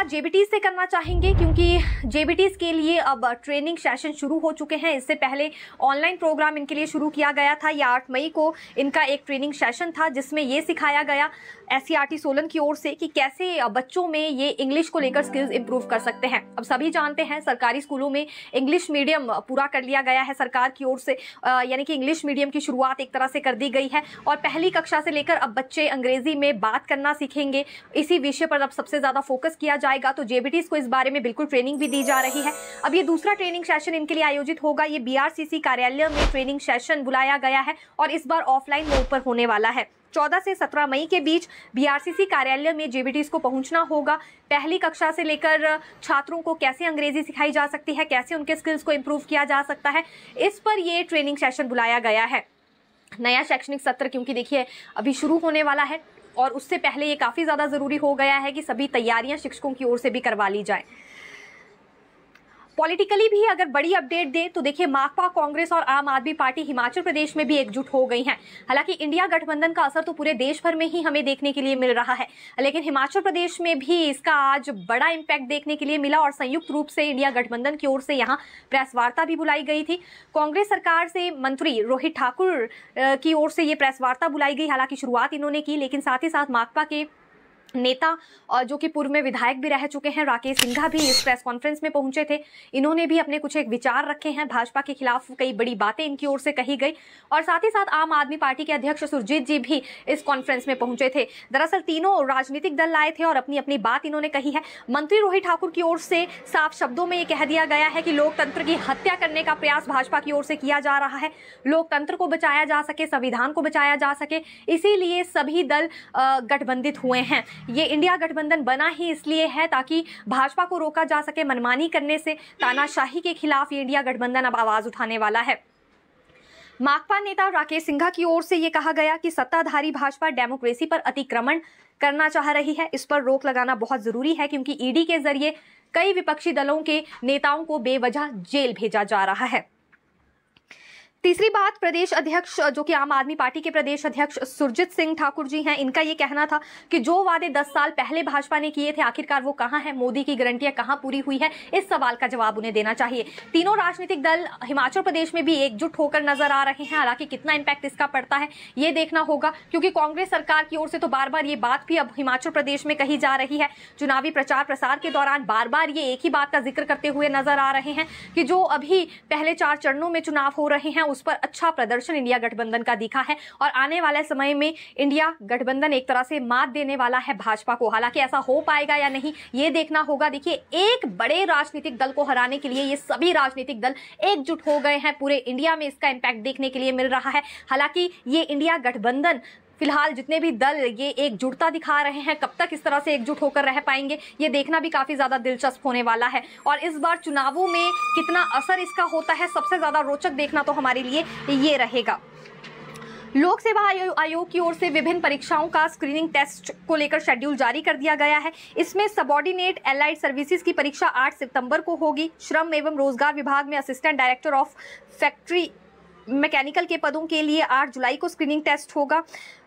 बात जेबीटी से करना चाहेंगे क्योंकि जेबीटीज के लिए अब ट्रेनिंग सेशन शुरू हो चुके हैं इससे पहले ऑनलाइन प्रोग्राम इनके लिए शुरू किया गया था या आठ मई को इनका एक ट्रेनिंग सेशन था जिसमें ये सिखाया गया एस सोलन की ओर से कि कैसे बच्चों में ये इंग्लिश को लेकर स्किल्स इंप्रूव कर सकते हैं अब सभी जानते हैं सरकारी स्कूलों में इंग्लिश मीडियम पूरा कर लिया गया है सरकार की ओर से यानी कि इंग्लिश मीडियम की शुरुआत एक तरह से कर दी गई है और पहली कक्षा से लेकर अब बच्चे अंग्रेजी में बात करना सीखेंगे इसी विषय पर अब सबसे ज़्यादा फोकस किया जा जाएगा तो जेबीटीज को इस बारे में बिल्कुल ट्रेनिंग भी दी जा रही है अब ये दूसरा ट्रेनिंग सेशन इनके लिए आयोजित होगा ये बीआरसीसी कार्यालय में ट्रेनिंग सेशन बुलाया गया है और इस बार ऑफलाइन मोड पर होने वाला है 14 से 17 मई के बीच बीआरसीसी कार्यालय में जेबीटीज को पहुंचना होगा पहली कक्षा से लेकर छात्रों को कैसे अंग्रेजी सिखाई जा सकती है कैसे उनके स्किल्स को इम्प्रूव किया जा सकता है इस पर ये ट्रेनिंग सेशन बुलाया गया है नया शैक्षणिक सत्र क्योंकि देखिए अभी शुरू होने वाला है और उससे पहले ये काफ़ी ज़्यादा ज़रूरी हो गया है कि सभी तैयारियां शिक्षकों की ओर से भी करवा ली जाएँ पॉलिटिकली भी अगर बड़ी अपडेट दें तो देखिए माकपा कांग्रेस और आम आदमी पार्टी हिमाचल प्रदेश में भी एकजुट हो गई हैं हालांकि इंडिया गठबंधन का असर तो पूरे देश भर में ही हमें देखने के लिए मिल रहा है लेकिन हिमाचल प्रदेश में भी इसका आज बड़ा इम्पैक्ट देखने के लिए मिला और संयुक्त रूप से इंडिया गठबंधन की ओर से यहाँ प्रेस वार्ता भी बुलाई गई थी कांग्रेस सरकार से मंत्री रोहित ठाकुर की ओर से ये प्रेस वार्ता बुलाई गई हालांकि शुरुआत इन्होंने की लेकिन साथ ही साथ माकपा के नेता और जो कि पूर्व में विधायक भी रह चुके हैं राकेश सिंघा भी इस प्रेस कॉन्फ्रेंस में पहुंचे थे इन्होंने भी अपने कुछ एक विचार रखे हैं भाजपा के खिलाफ कई बड़ी बातें इनकी ओर से कही गई और साथ ही साथ आम आदमी पार्टी के अध्यक्ष सुरजीत जी भी इस कॉन्फ्रेंस में पहुंचे थे दरअसल तीनों राजनीतिक दल लाए थे और अपनी अपनी बात इन्होंने कही है मंत्री रोहित ठाकुर की ओर से साफ शब्दों में ये कह दिया गया है कि लोकतंत्र की हत्या करने का प्रयास भाजपा की ओर से किया जा रहा है लोकतंत्र को बचाया जा सके संविधान को बचाया जा सके इसीलिए सभी दल गठबंधित हुए हैं ये इंडिया गठबंधन बना ही इसलिए है ताकि भाजपा को रोका जा सके मनमानी करने से तानाशाही के खिलाफ ये इंडिया गठबंधन अब आवाज़ उठाने वाला है माकपा नेता राकेश सिंघा की ओर से ये कहा गया कि सत्ताधारी भाजपा डेमोक्रेसी पर अतिक्रमण करना चाह रही है इस पर रोक लगाना बहुत जरूरी है क्योंकि ईडी के जरिए कई विपक्षी दलों के नेताओं को बेवजह जेल भेजा जा रहा है तीसरी बात प्रदेश अध्यक्ष जो कि आम आदमी पार्टी के प्रदेश अध्यक्ष सुरजीत सिंह ठाकुर जी हैं इनका ये कहना था कि जो वादे 10 साल पहले भाजपा ने किए थे आखिरकार वो कहाँ है मोदी की गारंटियां कहाँ पूरी हुई है इस सवाल का जवाब उन्हें देना चाहिए तीनों राजनीतिक दल हिमाचल प्रदेश में भी एकजुट होकर नजर आ रहे हैं हालांकि कितना इम्पैक्ट इसका पड़ता है ये देखना होगा क्योंकि कांग्रेस सरकार की ओर से तो बार बार ये बात भी अब हिमाचल प्रदेश में कही जा रही है चुनावी प्रचार प्रसार के दौरान बार बार ये एक ही बात का जिक्र करते हुए नजर आ रहे हैं कि जो अभी पहले चार चरणों में चुनाव हो रहे हैं उस पर अच्छा प्रदर्शन इंडिया गठबंधन का दिखा है और आने वाले समय में इंडिया गठबंधन एक तरह से मात देने वाला है भाजपा को हालांकि ऐसा हो पाएगा या नहीं ये देखना होगा देखिए एक बड़े राजनीतिक दल को हराने के लिए ये सभी राजनीतिक दल एकजुट हो गए हैं पूरे इंडिया में इसका इंपैक्ट देखने के लिए मिल रहा है हालांकि ये इंडिया गठबंधन फिलहाल जितने भी दल ये एकजुटता दिखा रहे हैं कब तक इस तरह से एकजुट होकर रह पाएंगे ये देखना भी काफ़ी ज़्यादा दिलचस्प होने वाला है और इस बार चुनावों में कितना असर इसका होता है सबसे ज़्यादा रोचक देखना तो हमारे लिए ये रहेगा लोक सेवा आयोग की ओर से विभिन्न परीक्षाओं का स्क्रीनिंग टेस्ट को लेकर शेड्यूल जारी कर दिया गया है इसमें सबॉर्डिनेट एलाइड सर्विसेज की परीक्षा 8 सितंबर को होगी श्रम एवं रोजगार विभाग में assistant director of factory mechanical के पदों के लिए 8 जुलाई को स्क्रीनिंग टेस्ट होगा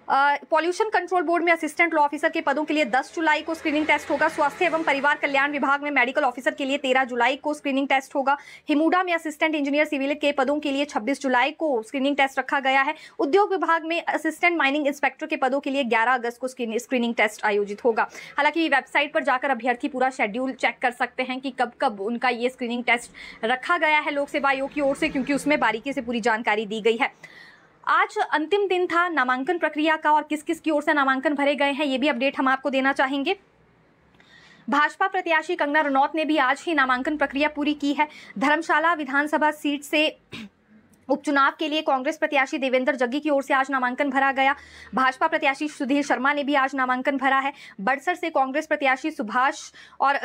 पॉल्यूशन कंट्रोल बोर्ड में असिस्टेंट लॉ ऑफिसर के पदों के लिए 10 जुलाई को स्क्रीनिंग टेस्ट होगा स्वास्थ्य एवं परिवार कल्याण विभाग में मेडिकल ऑफिसर के लिए 13 जुलाई को स्क्रीनिंग टेस्ट होगा हिमुडा में असिस्टेंट इंजीनियर सिविल के पदों के लिए 26 जुलाई को स्क्रीनिंग टेस्ट रखा गया है उद्योग विभाग में असिस्टेंट माइनिंग इंस्पेक्टर के पदों के लिए ग्यारह अगस्त को स्क्रीनिंग टेस्ट आयोजित होगा हालांकि वेबसाइट पर जाकर अभ्यर्थी पूरा शेड्यूल चेक कर सकते हैं कि कब कब उनका ये स्क्रीनिंग टेस्ट रखा गया है लोक सेवा आयोग की ओर से क्योंकि उसमें बारीकी से पूरी जानकारी दी गई है आज अंतिम दिन था नामांकन प्रक्रिया का और किस किस की ओर से नामांकन भरे गए हैं ये भी अपडेट हम आपको देना चाहेंगे भाजपा प्रत्याशी कंगना रनौत ने भी आज ही नामांकन प्रक्रिया पूरी की है धर्मशाला विधानसभा सीट से उपचुनाव के लिए कांग्रेस प्रत्याशी देवेंद्र जग्गी की ओर से आज नामांकन भरा गया भाजपा प्रत्याशी सुधीर शर्मा ने भी आज नामांकन भरा है बड़सर से कांग्रेस प्रत्याशी सुभाष और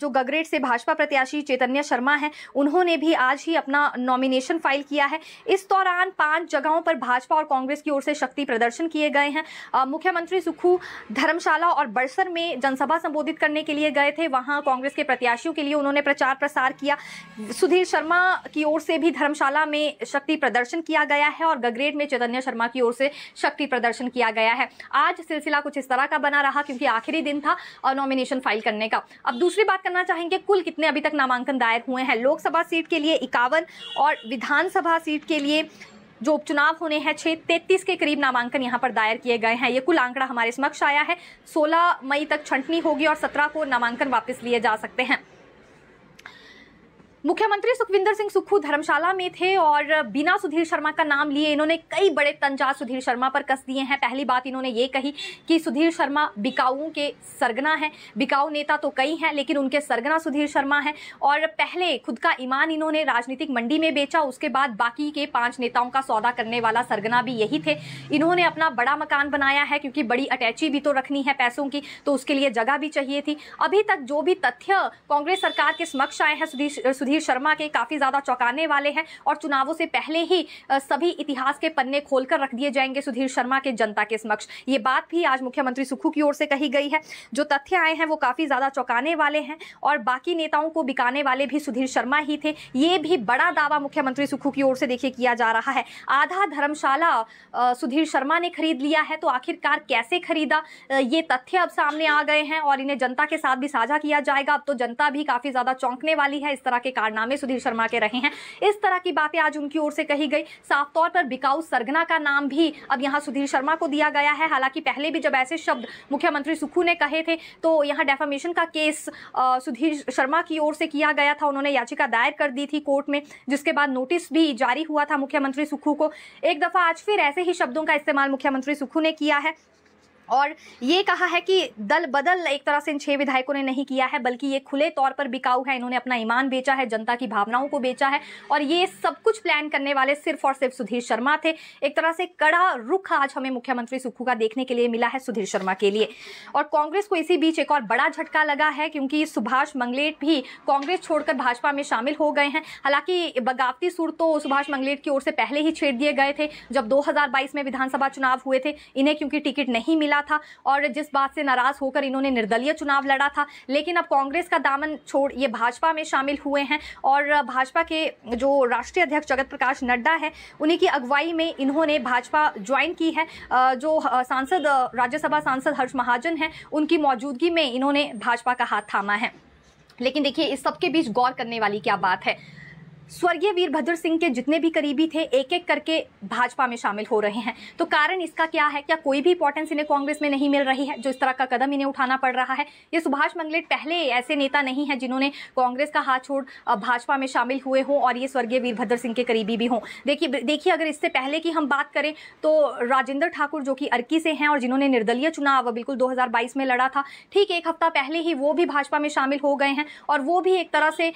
जो गगरेट से भाजपा प्रत्याशी चैतन्य शर्मा है उन्होंने भी आज ही अपना नॉमिनेशन फाइल किया है इस दौरान पांच जगहों पर भाजपा और कांग्रेस की ओर से शक्ति प्रदर्शन किए गए हैं मुख्यमंत्री सुखू धर्मशाला और बड़सर में जनसभा संबोधित करने के लिए गए थे वहाँ कांग्रेस के प्रत्याशियों के लिए उन्होंने प्रचार प्रसार किया सुधीर शर्मा की ओर से भी धर्मशाला में में शक्ति प्रदर्शन किया गया है और गगरेट में चैतन्य शर्मा की ओर से शक्ति प्रदर्शन किया गया है आज सिलसिला कुछ इस तरह का बना रहा क्योंकि आखिरी दिन था और नॉमिनेशन फाइल करने का अब दूसरी बात करना चाहेंगे कुल कितने अभी तक नामांकन दायर हुए हैं लोकसभा सीट के लिए इक्यावन और विधानसभा सीट के लिए जो उपचुनाव होने हैं छः तैंतीस के करीब नामांकन यहाँ पर दायर किए गए हैं ये कुल आंकड़ा हमारे समक्ष आया है 16 मई तक छंटनी होगी और 17 को नामांकन वापस लिए जा सकते हैं मुख्यमंत्री सुखविंदर सिंह सुक्खू धर्मशाला में थे और बिना सुधीर शर्मा का नाम लिए इन्होंने कई बड़े तंजा सुधीर शर्मा पर कस दिए हैं पहली बात इन्होंने ये कही कि सुधीर शर्मा बिकाऊ के सरगना हैं बिकाऊ नेता तो कई हैं लेकिन उनके सरगना सुधीर शर्मा हैं और पहले खुद का ईमान इन्होंने राजनीतिक मंडी में बेचा उसके बाद बाकी के पांच नेताओं का सौदा करने वाला सरगना भी यही थे इन्होंने अपना बड़ा मकान बनाया है क्योंकि बड़ी अटैची भी तो रखनी है पैसों की तो उसके लिए जगह भी चाहिए थी अभी तक जो भी तथ्य कांग्रेस सरकार के समक्ष आए हैं सुधीर सुधीर शर्मा के काफ़ी ज़्यादा चौंकाने वाले हैं और चुनावों से पहले ही सभी इतिहास के पन्ने खोलकर रख दिए जाएंगे सुधीर शर्मा के जनता के समक्ष ये बात भी आज मुख्यमंत्री सुखू की ओर से कही गई है जो तथ्य आए हैं वो काफ़ी ज़्यादा चौंकाने वाले हैं और बाकी नेताओं को बिकाने वाले भी सुधीर शर्मा ही थे ये भी बड़ा दावा मुख्यमंत्री सुखू की ओर से देखिए किया जा रहा है आधा धर्मशाला सुधीर शर्मा ने खरीद लिया है तो आखिरकार कैसे खरीदा ये तथ्य अब सामने आ गए हैं और इन्हें जनता के साथ भी साझा किया जाएगा अब तो जनता भी काफ़ी ज़्यादा चौंकने वाली है इस तरह के कारनामे सुधीर शर्मा के रहे हैं इस तरह की बातें आज उनकी ओर से कही गई साफ तौर पर बिकाऊ सरगना का नाम भी अब यहाँ सुधीर शर्मा को दिया गया है हालांकि पहले भी जब ऐसे शब्द मुख्यमंत्री सुखू ने कहे थे तो यहाँ डेफामेशन का केस सुधीर शर्मा की ओर से किया गया था उन्होंने याचिका दायर कर दी थी कोर्ट में जिसके बाद नोटिस भी जारी हुआ था मुख्यमंत्री सुखू को एक दफा आज फिर ऐसे ही शब्दों का इस्तेमाल मुख्यमंत्री सुखू ने किया है और ये कहा है कि दल बदल एक तरह से इन छह विधायकों ने नहीं किया है बल्कि ये खुले तौर पर बिकाऊ है इन्होंने अपना ईमान बेचा है जनता की भावनाओं को बेचा है और ये सब कुछ प्लान करने वाले सिर्फ और सिर्फ सुधीर शर्मा थे एक तरह से कड़ा रुख आज हमें मुख्यमंत्री सुक्खू का देखने के लिए मिला है सुधीर शर्मा के लिए और कांग्रेस को इसी बीच एक और बड़ा झटका लगा है क्योंकि सुभाष मंगलेट भी कांग्रेस छोड़कर भाजपा में शामिल हो गए हैं हालांकि बगावती सुर तो सुभाष मंगलेट की ओर से पहले ही छेड़ दिए गए थे जब दो में विधानसभा चुनाव हुए थे इन्हें क्योंकि टिकट नहीं मिला मिला था और जिस बात से नाराज होकर इन्होंने निर्दलीय चुनाव लड़ा था लेकिन अब कांग्रेस का दामन छोड़ ये भाजपा में शामिल हुए हैं और भाजपा के जो राष्ट्रीय अध्यक्ष जगत प्रकाश नड्डा है उन्हीं की अगुवाई में इन्होंने भाजपा ज्वाइन की है जो सांसद राज्यसभा सांसद हर्ष महाजन हैं उनकी मौजूदगी में इन्होंने भाजपा का हाथ थामा है लेकिन देखिए इस सबके बीच गौर करने वाली क्या बात है स्वर्गीय वीरभद्र सिंह के जितने भी करीबी थे एक एक करके भाजपा में शामिल हो रहे हैं तो कारण इसका क्या है क्या कोई भी इंपॉर्टेंस इन्हें कांग्रेस में नहीं मिल रही है जो इस तरह का कदम इन्हें उठाना पड़ रहा है ये सुभाष मंगलेट पहले ऐसे नेता नहीं है जिन्होंने कांग्रेस का हाथ छोड़ भाजपा में शामिल हुए हों और ये स्वर्गीय वीरभद्र सिंह के करीबी भी हों देखिए देखिए अगर इससे पहले की हम बात करें तो राजेंद्र ठाकुर जो कि अर्की से हैं और जिन्होंने निर्दलीय चुनाव बिल्कुल दो में लड़ा था ठीक एक हफ्ता पहले ही वो भी भाजपा में शामिल हो गए हैं और वो भी एक तरह से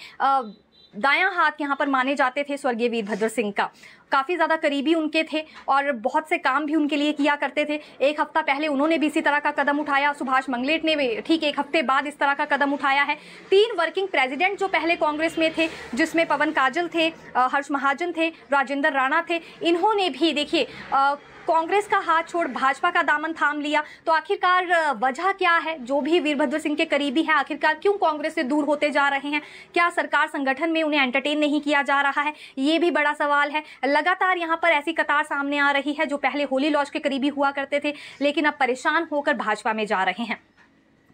दाया हाथ यहाँ पर माने जाते थे स्वर्गीय वीरभद्र सिंह का काफ़ी ज़्यादा करीबी उनके थे और बहुत से काम भी उनके लिए किया करते थे एक हफ्ता पहले उन्होंने भी इसी तरह का कदम उठाया सुभाष मंगलेट ने भी ठीक एक हफ्ते बाद इस तरह का कदम उठाया है तीन वर्किंग प्रेसिडेंट जो पहले कांग्रेस में थे जिसमें पवन काजल थे हर्ष महाजन थे राजेंद्र राणा थे इन्होंने भी देखिए कांग्रेस का हाथ छोड़ भाजपा का दामन थाम लिया तो आखिरकार वजह क्या है जो भी वीरभद्र सिंह के करीबी हैं आखिरकार क्यों कांग्रेस से दूर होते जा रहे हैं क्या सरकार संगठन में उन्हें एंटरटेन नहीं किया जा रहा है ये भी बड़ा सवाल है लगातार यहाँ पर ऐसी कतार सामने आ रही है जो पहले होली लॉज के करीबी हुआ करते थे लेकिन अब परेशान होकर भाजपा में जा रहे हैं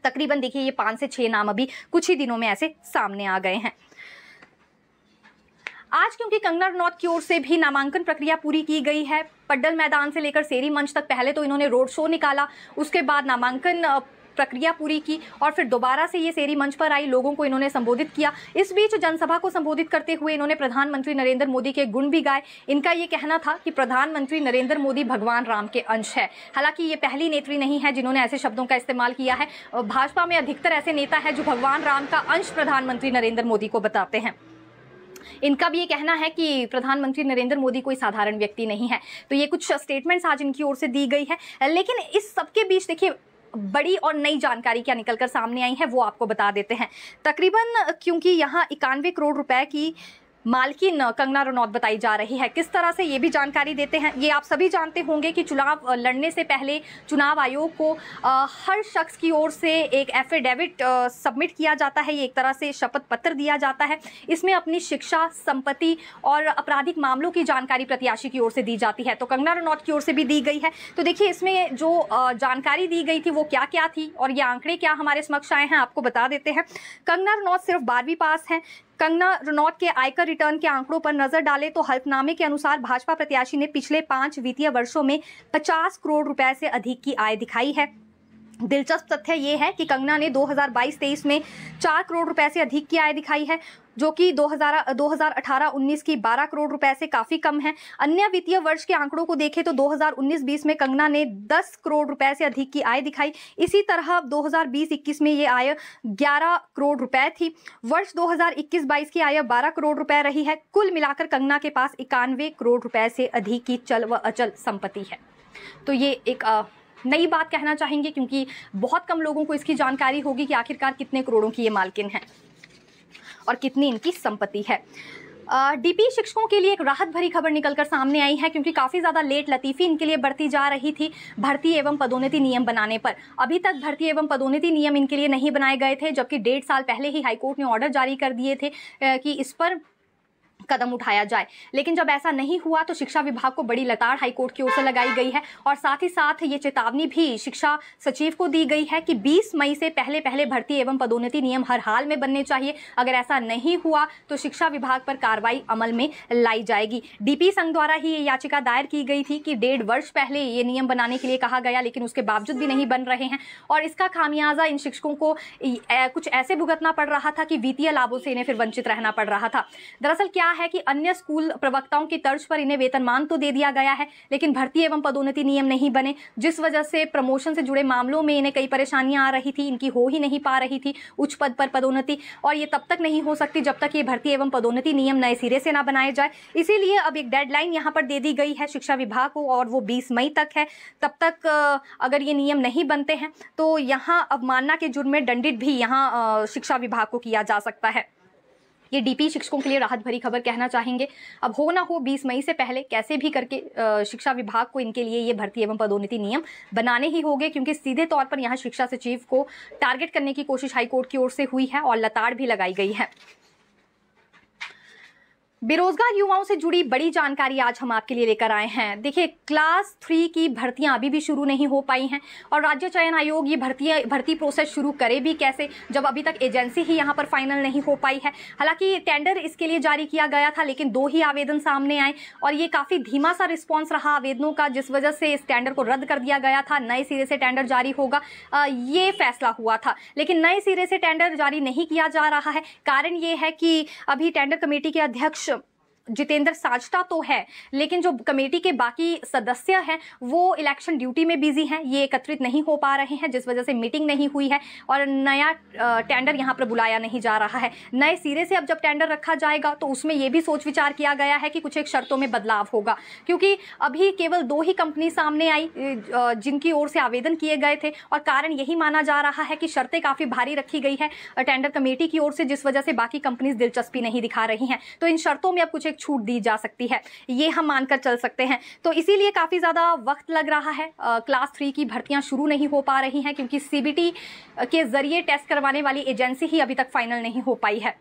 तकरीबन देखिए ये पाँच से छः नाम अभी कुछ ही दिनों में ऐसे सामने आ गए हैं आज क्योंकि कंगना रनौत की ओर से भी नामांकन प्रक्रिया पूरी की गई है पड्डल मैदान से लेकर सेरी मंच तक पहले तो इन्होंने रोड शो निकाला उसके बाद नामांकन प्रक्रिया पूरी की और फिर दोबारा से ये सेरी मंच पर आई लोगों को इन्होंने संबोधित किया इस बीच जनसभा को संबोधित करते हुए इन्होंने प्रधानमंत्री नरेंद्र मोदी के गुण भी गाए इनका ये कहना था कि प्रधानमंत्री नरेंद्र मोदी भगवान राम के अंश है हालांकि ये पहली नेत्री नहीं है जिन्होंने ऐसे शब्दों का इस्तेमाल किया है भाजपा में अधिकतर ऐसे नेता है जो भगवान राम का अंश प्रधानमंत्री नरेंद्र मोदी को बताते हैं इनका भी ये कहना है कि प्रधानमंत्री नरेंद्र मोदी कोई साधारण व्यक्ति नहीं है तो ये कुछ स्टेटमेंट्स आज इनकी ओर से दी गई है लेकिन इस सबके बीच देखिए बड़ी और नई जानकारी क्या निकलकर सामने आई है वो आपको बता देते हैं तकरीबन क्योंकि यहाँ इक्यानवे करोड़ रुपए की मालकिन कंगना रनौत बताई जा रही है किस तरह से ये भी जानकारी देते हैं ये आप सभी जानते होंगे कि चुनाव लड़ने से पहले चुनाव आयोग को हर शख्स की ओर से एक एफिडेविट सबमिट किया जाता है ये एक तरह से शपथ पत्र दिया जाता है इसमें अपनी शिक्षा संपत्ति और आपराधिक मामलों की जानकारी प्रत्याशी की ओर से दी जाती है तो कंगना रनौत की ओर से भी दी गई है तो देखिए इसमें जो जानकारी दी गई थी वो क्या क्या थी और ये आंकड़े क्या हमारे समक्ष आए हैं आपको बता देते हैं कंगना रनौत सिर्फ बारहवीं पास हैं कंगना रनौत के आयकर रिटर्न के आंकड़ों पर नजर डालें तो हल्फनामे के अनुसार भाजपा प्रत्याशी ने पिछले पांच वित्तीय वर्षों में 50 करोड़ रुपए से अधिक की आय दिखाई है दिलचस्प तथ्य ये है कि कंगना ने 2022-23 में 4 करोड़ रुपए से अधिक की आय दिखाई है जो कि 2018-19 की 12 करोड़ रुपए से काफ़ी कम है अन्य वित्तीय वर्ष के आंकड़ों को देखें तो 2019-20 में कंगना ने 10 करोड़ रुपए से अधिक की आय दिखाई इसी तरह 2020-21 में ये आय 11 करोड़ रुपए थी वर्ष 2021-22 की आय 12 करोड़ रुपए रही है कुल मिलाकर कंगना के पास इक्यानवे करोड़ रुपए से अधिक की चल व अचल संपत्ति है तो ये एक आ, नई बात कहना चाहेंगे क्योंकि बहुत कम लोगों को इसकी जानकारी होगी कि आखिरकार कितने करोड़ों की ये मालकिन है और कितनी इनकी संपत्ति है डीपी शिक्षकों के लिए एक राहत भरी खबर निकलकर सामने आई है क्योंकि काफ़ी ज़्यादा लेट लतीफ़ी इनके लिए बढ़ती जा रही थी भर्ती एवं पदोन्नति नियम बनाने पर अभी तक भर्ती एवं पदोन्नति नियम इनके लिए नहीं बनाए गए थे जबकि डेढ़ साल पहले ही हाईकोर्ट ने ऑर्डर जारी कर दिए थे कि इस पर कदम उठाया जाए लेकिन जब ऐसा नहीं हुआ तो शिक्षा विभाग को बड़ी लताड़ हाईकोर्ट की ओर से लगाई गई है और साथ ही साथ ये चेतावनी भी शिक्षा सचिव को दी गई है कि 20 मई से पहले पहले भर्ती एवं पदोन्नति नियम हर हाल में बनने चाहिए अगर ऐसा नहीं हुआ तो शिक्षा विभाग पर कार्रवाई अमल में लाई जाएगी डीपी संघ द्वारा ही ये याचिका दायर की गई थी कि डेढ़ वर्ष पहले ये नियम बनाने के लिए कहा गया लेकिन उसके बावजूद भी नहीं बन रहे हैं और इसका खामियाजा इन शिक्षकों को कुछ ऐसे भुगतना पड़ रहा था कि वित्तीय लाभों से इन्हें फिर वंचित रहना पड़ रहा था दरअसल क्या क्या है कि अन्य स्कूल प्रवक्ताओं की तर्ज पर इन्हें वेतनमान तो दे दिया गया है लेकिन भर्ती एवं पदोन्नति नियम नहीं बने जिस वजह से प्रमोशन से जुड़े मामलों में इन्हें कई परेशानियां आ रही थी इनकी हो ही नहीं पा रही थी उच्च पद पर पदोन्नति और ये तब तक नहीं हो सकती जब तक ये भर्ती एवं पदोन्नति नियम नए सिरे से ना बनाए जाए इसीलिए अब एक डेडलाइन यहाँ पर दे दी गई है शिक्षा विभाग को और वो बीस मई तक है तब तक अगर ये नियम नहीं बनते हैं तो यहाँ अवमानना के जुर्म में दंडित भी यहाँ शिक्षा विभाग को किया जा सकता है ये डीपी शिक्षकों के लिए राहत भरी खबर कहना चाहेंगे अब हो ना हो 20 मई से पहले कैसे भी करके शिक्षा विभाग को इनके लिए ये भर्ती एवं पदोन्नति नियम बनाने ही होंगे क्योंकि सीधे तौर पर यहाँ शिक्षा सचिव को टारगेट करने की कोशिश हाईकोर्ट की ओर से हुई है और लताड़ भी लगाई गई है बेरोजगार युवाओं से जुड़ी बड़ी जानकारी आज हम आपके लिए लेकर आए हैं देखिए क्लास थ्री की भर्तियां अभी भी शुरू नहीं हो पाई हैं और राज्य चयन आयोग ये भर्ती भर्ती प्रोसेस शुरू करे भी कैसे जब अभी तक एजेंसी ही यहाँ पर फाइनल नहीं हो पाई है हालांकि टेंडर इसके लिए जारी किया गया था लेकिन दो ही आवेदन सामने आए और ये काफ़ी धीमा सा रिस्पॉन्स रहा आवेदनों का जिस वजह से इस टेंडर को रद्द कर दिया गया था नए सिरे से टेंडर जारी होगा ये फैसला हुआ था लेकिन नए सिरे से टेंडर जारी नहीं किया जा रहा है कारण ये है कि अभी टेंडर कमेटी के अध्यक्ष जितेंद्र साजटा तो है लेकिन जो कमेटी के बाकी सदस्य हैं वो इलेक्शन ड्यूटी में बिजी हैं ये एकत्रित नहीं हो पा रहे हैं जिस वजह से मीटिंग नहीं हुई है और नया टेंडर यहाँ पर बुलाया नहीं जा रहा है नए सिरे से अब जब टेंडर रखा जाएगा तो उसमें यह भी सोच विचार किया गया है कि कुछ एक शर्तों में बदलाव होगा क्योंकि अभी केवल दो ही कंपनी सामने आई जिनकी ओर से आवेदन किए गए थे और कारण यही माना जा रहा है कि शर्तें काफ़ी भारी रखी गई है टेंडर कमेटी की ओर से जिस वजह से बाकी कंपनीज दिलचस्पी नहीं दिखा रही हैं तो इन शर्तों में अब कुछ एक छूट दी जा सकती है ये हम मानकर चल सकते हैं तो इसीलिए काफ़ी ज़्यादा वक्त लग रहा है आ, क्लास थ्री की भर्तियाँ शुरू नहीं हो पा रही हैं क्योंकि सी के ज़रिए टेस्ट करवाने वाली एजेंसी ही अभी तक फाइनल नहीं हो पाई है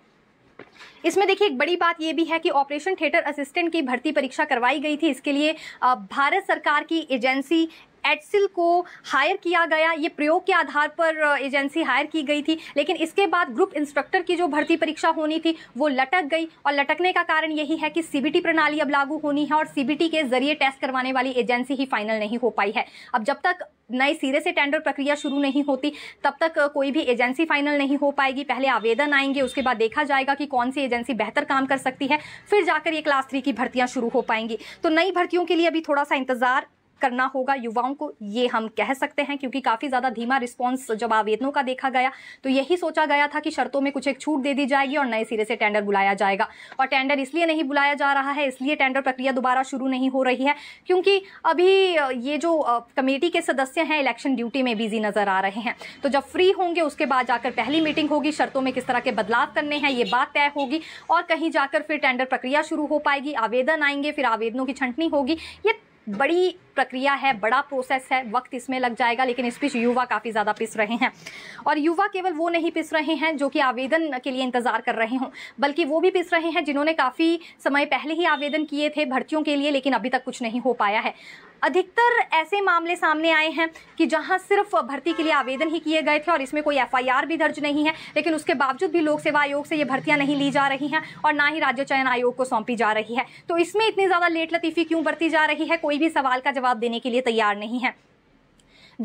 इसमें देखिए एक बड़ी बात यह भी है कि ऑपरेशन थिएटर असिस्टेंट की भर्ती परीक्षा करवाई गई थी इसके लिए भारत सरकार की एजेंसी एडसिल को हायर किया गया ये प्रयोग के आधार पर एजेंसी हायर की गई थी लेकिन इसके बाद ग्रुप इंस्ट्रक्टर की जो भर्ती परीक्षा होनी थी वो लटक गई और लटकने का कारण यही है कि सीबीटी प्रणाली अब लागू होनी है और सीबीटी के जरिए टेस्ट करवाने वाली एजेंसी ही फाइनल नहीं हो पाई है अब जब तक नए सिरे से टेंडर प्रक्रिया शुरू नहीं होती तब तक कोई भी एजेंसी फाइनल नहीं हो पाएगी पहले आवेदन आएंगे उसके बाद देखा जाएगा कि कौन सी एजेंसी बेहतर काम कर सकती है फिर जाकर ये क्लास थ्री की भर्तियां शुरू हो पाएंगी तो नई भर्तियों के लिए अभी थोड़ा सा इंतजार करना होगा युवाओं को ये हम कह सकते हैं क्योंकि काफ़ी ज़्यादा धीमा रिस्पॉन्स जब आवेदनों का देखा गया तो यही सोचा गया था कि शर्तों में कुछ एक छूट दे दी जाएगी और नए सिरे से टेंडर बुलाया जाएगा और टेंडर इसलिए नहीं बुलाया जा रहा है इसलिए टेंडर प्रक्रिया दोबारा शुरू नहीं हो रही है क्योंकि अभी ये जो कमेटी के सदस्य हैं इलेक्शन ड्यूटी में बिजी नजर आ रहे हैं तो जब फ्री होंगे उसके बाद जाकर पहली मीटिंग होगी शर्तों में किस तरह के बदलाव करने हैं ये बात तय होगी और कहीं जाकर फिर टेंडर प्रक्रिया शुरू हो पाएगी आवेदन आएंगे फिर आवेदनों की छंटनी होगी ये बड़ी प्रक्रिया है बड़ा प्रोसेस है वक्त इसमें लग जाएगा लेकिन इस बीच युवा काफ़ी ज़्यादा पिस रहे हैं और युवा केवल वो नहीं पिस रहे हैं जो कि आवेदन के लिए इंतज़ार कर रहे हों बल्कि वो भी पिस रहे हैं जिन्होंने काफ़ी समय पहले ही आवेदन किए थे भर्तियों के लिए लेकिन अभी तक कुछ नहीं हो पाया है अधिकतर ऐसे मामले सामने आए हैं कि जहां सिर्फ भर्ती के लिए आवेदन ही किए गए थे और इसमें कोई एफआईआर भी दर्ज नहीं है लेकिन उसके बावजूद भी लोक सेवा आयोग से ये भर्तियां नहीं ली जा रही हैं और ना ही राज्य चयन आयोग को सौंपी जा रही है तो इसमें इतनी ज़्यादा लेट लतीफ़ी क्यों बरती जा रही है कोई भी सवाल का जवाब देने के लिए तैयार नहीं है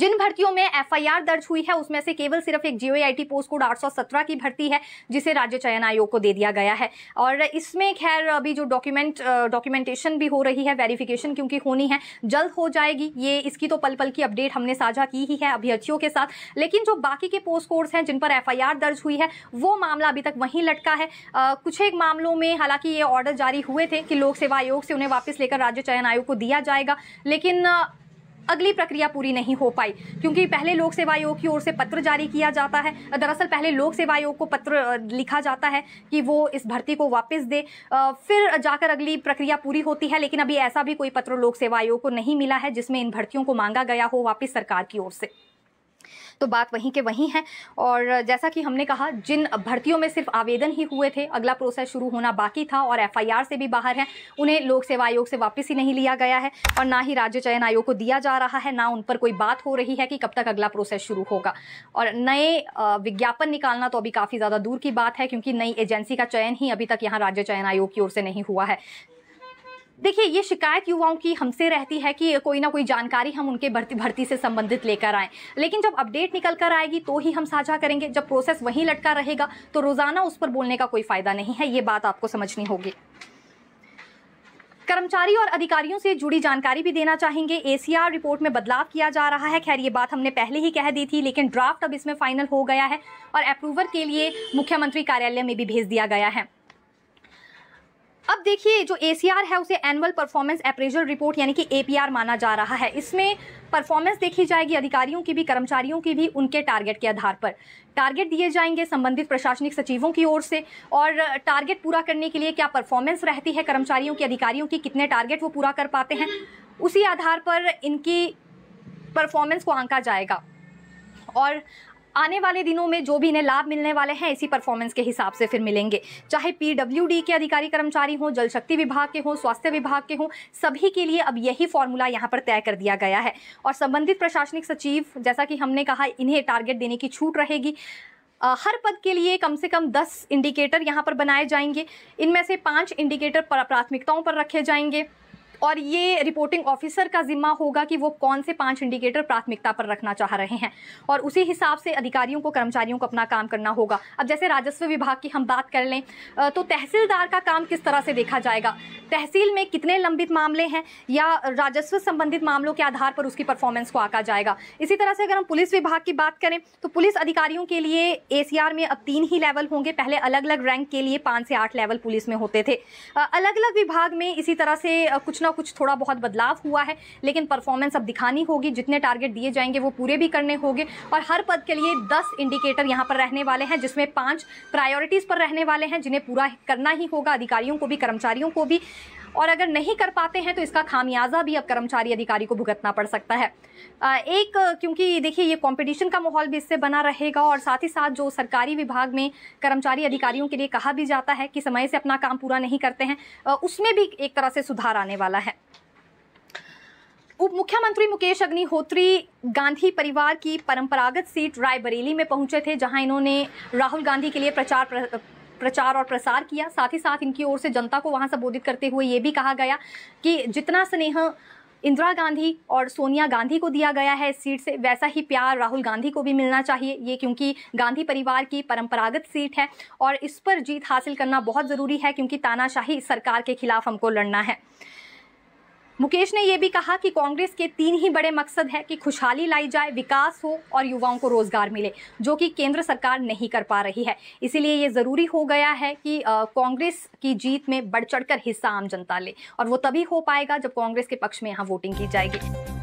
जिन भर्तियों में एफआईआर दर्ज हुई है उसमें से केवल सिर्फ एक जीओआईटी पोस्ट कोड 817 की भर्ती है जिसे राज्य चयन आयोग को दे दिया गया है और इसमें खैर अभी जो डॉक्यूमेंट डॉक्यूमेंटेशन भी हो रही है वेरिफिकेशन क्योंकि होनी है जल्द हो जाएगी ये इसकी तो पल पल की अपडेट हमने साझा की ही है अभ्यर्थियों के साथ लेकिन जो बाकी के पोस्ट कोड्स हैं जिन पर एफ दर्ज हुई है वो मामला अभी तक वहीं लटका है आ, कुछ एक मामलों में हालांकि ये ऑर्डर जारी हुए थे कि लोक सेवा आयोग से उन्हें वापस लेकर राज्य चयन आयोग को दिया जाएगा लेकिन अगली प्रक्रिया पूरी नहीं हो पाई क्योंकि पहले लोक सेवा आयोग की ओर से पत्र जारी किया जाता है दरअसल पहले लोक सेवा आयोग को पत्र लिखा जाता है कि वो इस भर्ती को वापस दे फिर जाकर अगली प्रक्रिया पूरी होती है लेकिन अभी ऐसा भी कोई पत्र लोक सेवा आयोग को नहीं मिला है जिसमें इन भर्तियों को मांगा गया हो वापस सरकार की ओर से तो बात वहीं के वहीं है और जैसा कि हमने कहा जिन भर्तियों में सिर्फ आवेदन ही हुए थे अगला प्रोसेस शुरू होना बाकी था और एफआईआर से भी बाहर है उन्हें लोक सेवा आयोग से वापस ही नहीं लिया गया है और ना ही राज्य चयन आयोग को दिया जा रहा है ना उन पर कोई बात हो रही है कि कब तक अगला प्रोसेस शुरू होगा और नए विज्ञापन निकालना तो अभी काफ़ी ज़्यादा दूर की बात है क्योंकि नई एजेंसी का चयन ही अभी तक यहाँ राज्य चयन आयोग की ओर से नहीं हुआ है देखिए ये शिकायत युवाओं की हमसे रहती है कि कोई ना कोई जानकारी हम उनके भर्ती भर्ती से संबंधित लेकर आएँ लेकिन जब अपडेट निकल कर आएगी तो ही हम साझा करेंगे जब प्रोसेस वहीं लटका रहेगा तो रोज़ाना उस पर बोलने का कोई फ़ायदा नहीं है ये बात आपको समझनी होगी कर्मचारी और अधिकारियों से जुड़ी जानकारी भी देना चाहेंगे एसीआर रिपोर्ट में बदलाव किया जा रहा है खैर ये बात हमने पहले ही कह दी थी लेकिन ड्राफ्ट अब इसमें फाइनल हो गया है और अप्रूवर के लिए मुख्यमंत्री कार्यालय में भी भेज दिया गया है अब देखिए जो ए है उसे एनुअल परफॉर्मेंस अप्रेजल रिपोर्ट यानी कि ए माना जा रहा है इसमें परफॉर्मेंस देखी जाएगी अधिकारियों की भी कर्मचारियों की भी उनके टारगेट के आधार पर टारगेट दिए जाएंगे संबंधित प्रशासनिक सचिवों की ओर से और टारगेट पूरा करने के लिए क्या परफॉर्मेंस रहती है कर्मचारियों की अधिकारियों की कितने टारगेट वो पूरा कर पाते हैं उसी आधार पर इनकी परफॉर्मेंस को आंका जाएगा और आने वाले दिनों में जो भी इन्हें लाभ मिलने वाले हैं इसी परफॉर्मेंस के हिसाब से फिर मिलेंगे चाहे पीडब्ल्यूडी के अधिकारी कर्मचारी हों जल शक्ति विभाग के हों स्वास्थ्य विभाग के हों सभी के लिए अब यही फॉर्मूला यहाँ पर तय कर दिया गया है और संबंधित प्रशासनिक सचिव जैसा कि हमने कहा इन्हें टारगेट देने की छूट रहेगी हर पद के लिए कम से कम दस इंडिकेटर यहाँ पर बनाए जाएंगे इनमें से पाँच इंडिकेटर प्राथमिकताओं पर रखे जाएंगे और ये रिपोर्टिंग ऑफिसर का जिम्मा होगा कि वो कौन से पांच इंडिकेटर प्राथमिकता पर रखना चाह रहे हैं और उसी हिसाब से अधिकारियों को कर्मचारियों को अपना काम करना होगा अब जैसे राजस्व विभाग की हम बात कर लें तो तहसीलदार का काम किस तरह से देखा जाएगा तहसील में कितने लंबित मामले हैं या राजस्व संबंधित मामलों के आधार पर उसकी परफॉर्मेंस को आका जाएगा इसी तरह से अगर हम पुलिस विभाग की बात करें तो पुलिस अधिकारियों के लिए ए में अब तीन ही लेवल होंगे पहले अलग अलग रैंक के लिए पाँच से आठ लेवल पुलिस में होते थे अलग अलग विभाग में इसी तरह से कुछ ना कुछ थोड़ा बहुत बदलाव हुआ है लेकिन परफॉर्मेंस अब दिखानी होगी जितने टारगेट दिए जाएंगे वो पूरे भी करने होंगे और हर पद के लिए दस इंडिकेटर यहाँ पर रहने वाले हैं जिसमें पाँच प्रायोरिटीज़ पर रहने वाले हैं जिन्हें पूरा करना ही होगा अधिकारियों को भी कर्मचारियों को भी और अगर नहीं कर पाते हैं तो इसका खामियाजा भी अब कर्मचारी अधिकारी को भुगतना पड़ सकता है एक क्योंकि देखिए ये कंपटीशन का माहौल भी इससे बना रहेगा और साथ ही साथ जो सरकारी विभाग में कर्मचारी अधिकारियों के लिए कहा भी जाता है कि समय से अपना काम पूरा नहीं करते हैं उसमें भी एक तरह से सुधार आने वाला है उप मुख्यमंत्री मुकेश अग्निहोत्री गांधी परिवार की परंपरागत सीट रायबरेली में पहुंचे थे जहां इन्होंने राहुल गांधी के लिए प्रचार प्रचार और प्रसार किया साथ ही साथ इनकी ओर से जनता को वहाँ संबोधित करते हुए ये भी कहा गया कि जितना स्नेह इंदिरा गांधी और सोनिया गांधी को दिया गया है इस सीट से वैसा ही प्यार राहुल गांधी को भी मिलना चाहिए ये क्योंकि गांधी परिवार की परंपरागत सीट है और इस पर जीत हासिल करना बहुत ज़रूरी है क्योंकि तानाशाही सरकार के खिलाफ हमको लड़ना है मुकेश ने यह भी कहा कि कांग्रेस के तीन ही बड़े मकसद है कि खुशहाली लाई जाए विकास हो और युवाओं को रोजगार मिले जो कि केंद्र सरकार नहीं कर पा रही है इसीलिए ये ज़रूरी हो गया है कि कांग्रेस की जीत में बढ़ चढ़कर हिस्सा आम जनता ले और वो तभी हो पाएगा जब कांग्रेस के पक्ष में यहाँ वोटिंग की जाएगी